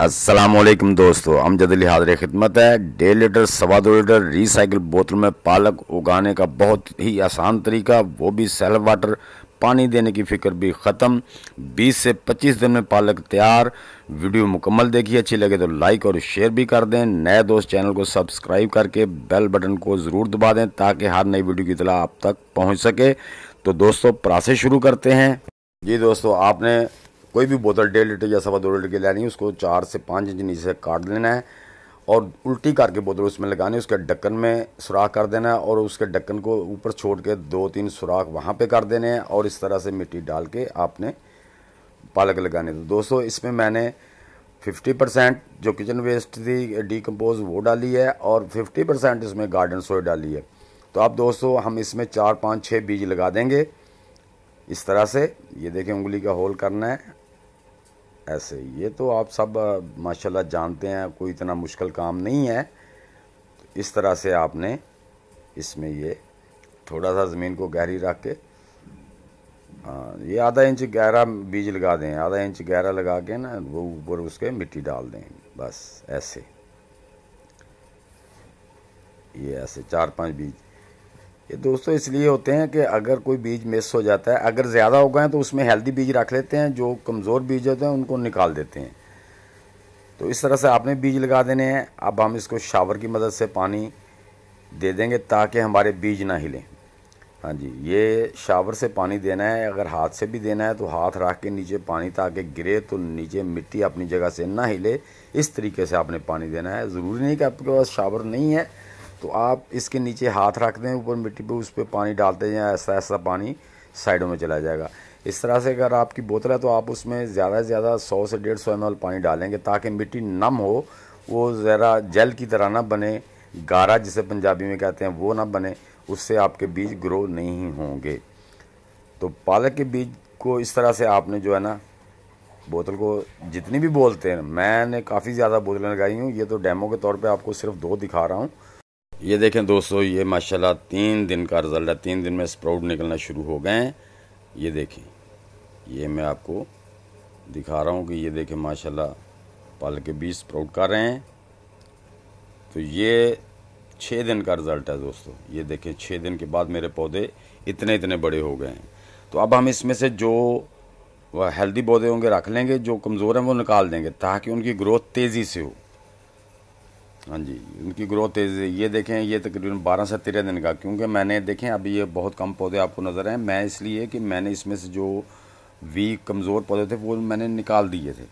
असलम दोस्तों हम जदली हाजिर खिदमत है डेढ़ लीटर सवा दो लीटर रिसाइकिल बोतल में पालक उगाने का बहुत ही आसान तरीका वो भी सेल्फ वाटर पानी देने की फ़िक्र भी ख़त्म 20 से 25 दिन में पालक तैयार वीडियो मुकम्मल देखिए अच्छी लगे तो लाइक और शेयर भी कर दें नए दोस्त चैनल को सब्सक्राइब करके बेल बटन को ज़रूर दबा दें ताकि हर नई वीडियो की तला आप तक पहुँच सके तो दोस्तों प्रासेस शुरू करते हैं जी दोस्तों आपने कोई भी बोतल डेढ़ लीटर या सवा दो लीटर की लेनी है उसको चार से पाँच इंच नीचे से काट लेना है और उल्टी करके बोतल उसमें लगानी है उसके ढक्कन में सुराख कर देना है और उसके ढक्कन को ऊपर छोड़ के दो तीन सुराख वहाँ पे कर देने हैं और इस तरह से मिट्टी डाल के आपने पालक लगाने तो दोस्तों इसमें मैंने 50 परसेंट जो किचन वेस्ट थी डीकम्पोज वो डाली है और 50 परसेंट इसमें गार्डन सोए डाली है तो आप दोस्तों हम इसमें चार पाँच छः बीज लगा देंगे इस तरह से ये देखें उंगली का होल करना है ऐसे ये तो आप सब माशाल्लाह जानते हैं कोई इतना मुश्किल काम नहीं है तो इस तरह से आपने इसमें ये थोड़ा सा ज़मीन को गहरी रख के हाँ ये आधा इंच गहरा बीज लगा दें आधा इंच गहरा लगा के ना वो ऊपर उसके मिट्टी डाल दें बस ऐसे ये ऐसे चार पांच बीज ये दोस्तों इसलिए होते हैं कि अगर कोई बीज मिस हो जाता है अगर ज़्यादा हो गए तो उसमें हेल्दी बीज रख लेते हैं जो कमज़ोर बीज होते हैं उनको निकाल देते हैं तो इस तरह से आपने बीज लगा देने हैं अब हम इसको शावर की मदद से पानी दे देंगे ताकि हमारे बीज ना हिलें हाँ जी ये शावर से पानी देना है अगर हाथ से भी देना है तो हाथ रख के नीचे पानी ताकि गिरे तो नीचे मिट्टी अपनी जगह से ना हिले इस तरीके से आपने पानी देना है ज़रूरी नहीं कि आपके पास शावर नहीं है तो आप इसके नीचे हाथ रख दें ऊपर मिट्टी पे उस पर पानी डालते जाएँ ऐसा ऐसा पानी साइडों में चला जाएगा इस तरह से अगर आपकी बोतल है तो आप उसमें ज़्यादा से ज़्यादा सौ से डेढ़ सौ एम पानी डालेंगे ताकि मिट्टी नम हो वो ज़रा जल की तरह ना बने गारा जिसे पंजाबी में कहते हैं वो ना बने उससे आपके बीज ग्रो नहीं होंगे तो पालक के बीज को इस तरह से आपने जो है ना बोतल को जितनी भी बोलते हैं मैंने काफ़ी ज़्यादा बोतलें लगाई हूँ ये तो डैमो के तौर पर आपको सिर्फ दो दिखा रहा हूँ ये देखें दोस्तों ये माशाल्लाह तीन दिन का रिजल्ट है तीन दिन में स्प्राउट निकलना शुरू हो गए हैं ये देखें ये मैं आपको दिखा रहा हूँ कि ये देखें माशाल्लाह पल के बीज स्प्राउट कर रहे हैं तो ये छः दिन का रिज़ल्ट है दोस्तों ये देखें छः दिन के बाद मेरे पौधे इतने इतने बड़े हो गए हैं तो अब हम इसमें से जो हेल्दी पौधे होंगे रख लेंगे जो कमज़ोर हैं वो निकाल देंगे ताकि उनकी ग्रोथ तेज़ी से हो हाँ जी उनकी ग्रोथ तेज़ ये देखें ये तकरीबन बारह से तेरह दिन का क्योंकि मैंने देखें अभी ये बहुत कम पौधे आपको नज़र आए मैं इसलिए कि मैंने इसमें से जो वीक कमज़ोर पौधे थे वो मैंने निकाल दिए थे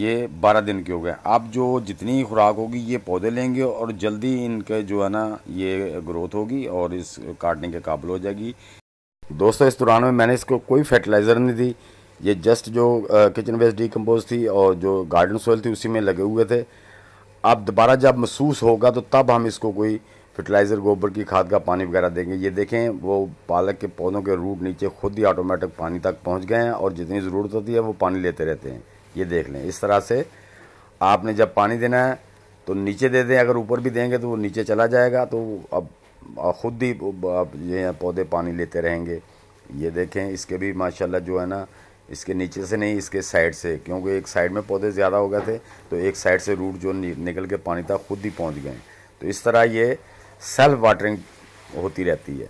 ये बारह दिन के हो गए आप जो जितनी खुराक होगी ये पौधे लेंगे और जल्दी इनके जो है ना ये ग्रोथ होगी और इस काटने के काबिल हो जाएगी दोस्तों इस दौरान में मैंने इसको कोई फर्टिलाइज़र नहीं दी ये जस्ट जो किचन वेस्ट डिकम्पोज थी और जो गार्डन सोयल थी उसी में लगे हुए थे आप दोबारा जब महसूस होगा तो तब हम इसको कोई फर्टिलाइज़र गोबर की खाद का पानी वगैरह देंगे ये देखें वो पालक के पौधों के रूट नीचे खुद ही ऑटोमेटिक पानी तक पहुंच गए हैं और जितनी ज़रूरत होती है वो पानी लेते रहते हैं ये देख लें इस तरह से आपने जब पानी देना है तो नीचे दे दें अगर ऊपर भी देंगे तो वो नीचे चला जाएगा तो अब ख़ुद ही ये पौधे पानी लेते रहेंगे ये देखें इसके भी माशाला जो है ना इसके नीचे से नहीं इसके साइड से क्योंकि एक साइड में पौधे ज़्यादा हो गए थे तो एक साइड से रूट जो निकल के पानी था खुद ही पहुँच गए तो इस तरह ये सेल्फ वाटरिंग होती रहती है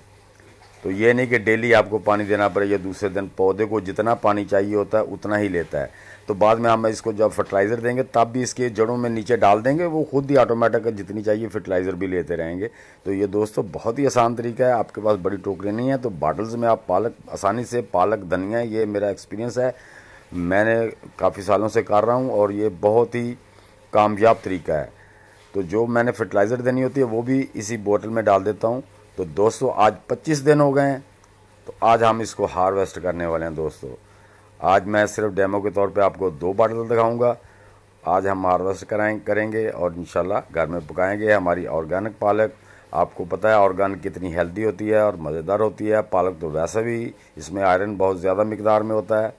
तो ये नहीं कि डेली आपको पानी देना पड़ेगा दूसरे दिन पौधे को जितना पानी चाहिए होता है उतना ही लेता है तो बाद में हम इसको जब फर्टिलाइज़र देंगे तब भी इसके जड़ों में नीचे डाल देंगे वो खुद ही ऑटोमेटिक जितनी चाहिए फर्टिलाइज़र भी लेते रहेंगे तो ये दोस्तों बहुत ही आसान तरीका है आपके पास बड़ी टोकरी नहीं है तो बाटल्स में आप पालक आसानी से पालक धनिया ये मेरा एक्सपीरियंस है मैंने काफ़ी सालों से कर रहा हूँ और ये बहुत ही कामयाब तरीका है तो जो मैंने फर्टिलाइज़र देनी होती है वो भी इसी बोतल में डाल देता हूँ तो दोस्तों आज 25 दिन हो गए हैं तो आज हम इसको हार्वेस्ट करने वाले हैं दोस्तों आज मैं सिर्फ डेमो के तौर पे आपको दो बॉटल दिखाऊंगा आज हम हार्वेस्ट कराएं करेंगे और इन घर में पकाएंगे हमारी ऑर्गेनिक पालक आपको पता है ऑर्गेनिक कितनी हेल्दी होती है और मज़ेदार होती है पालक तो वैसे भी इसमें आयरन बहुत ज़्यादा मकदार में होता है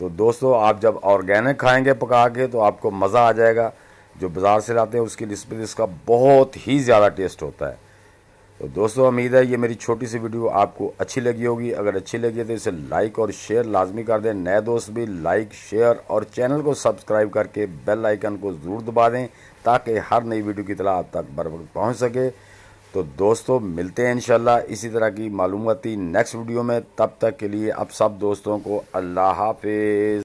तो दोस्तों आप जब ऑर्गेनिक खाएंगे पका के तो आपको मज़ा आ जाएगा जो बाज़ार से लाते हैं उसकी नस्बत इसका बहुत ही ज़्यादा टेस्ट होता है तो दोस्तों उम्मीद है ये मेरी छोटी सी वीडियो आपको अच्छी लगी होगी अगर अच्छी लगी है तो इसे लाइक और शेयर लाजमी कर दें नए दोस्त भी लाइक शेयर और चैनल को सब्सक्राइब करके बेल आइकन को ज़रूर दबा दें ताकि हर नई वीडियो की तरह आप तक बर वक्त पहुँच सके तो दोस्तों मिलते हैं इन इसी तरह की मालूमती नेक्स्ट वीडियो में तब तक के लिए आप सब दोस्तों को अल्लाह हाफिज़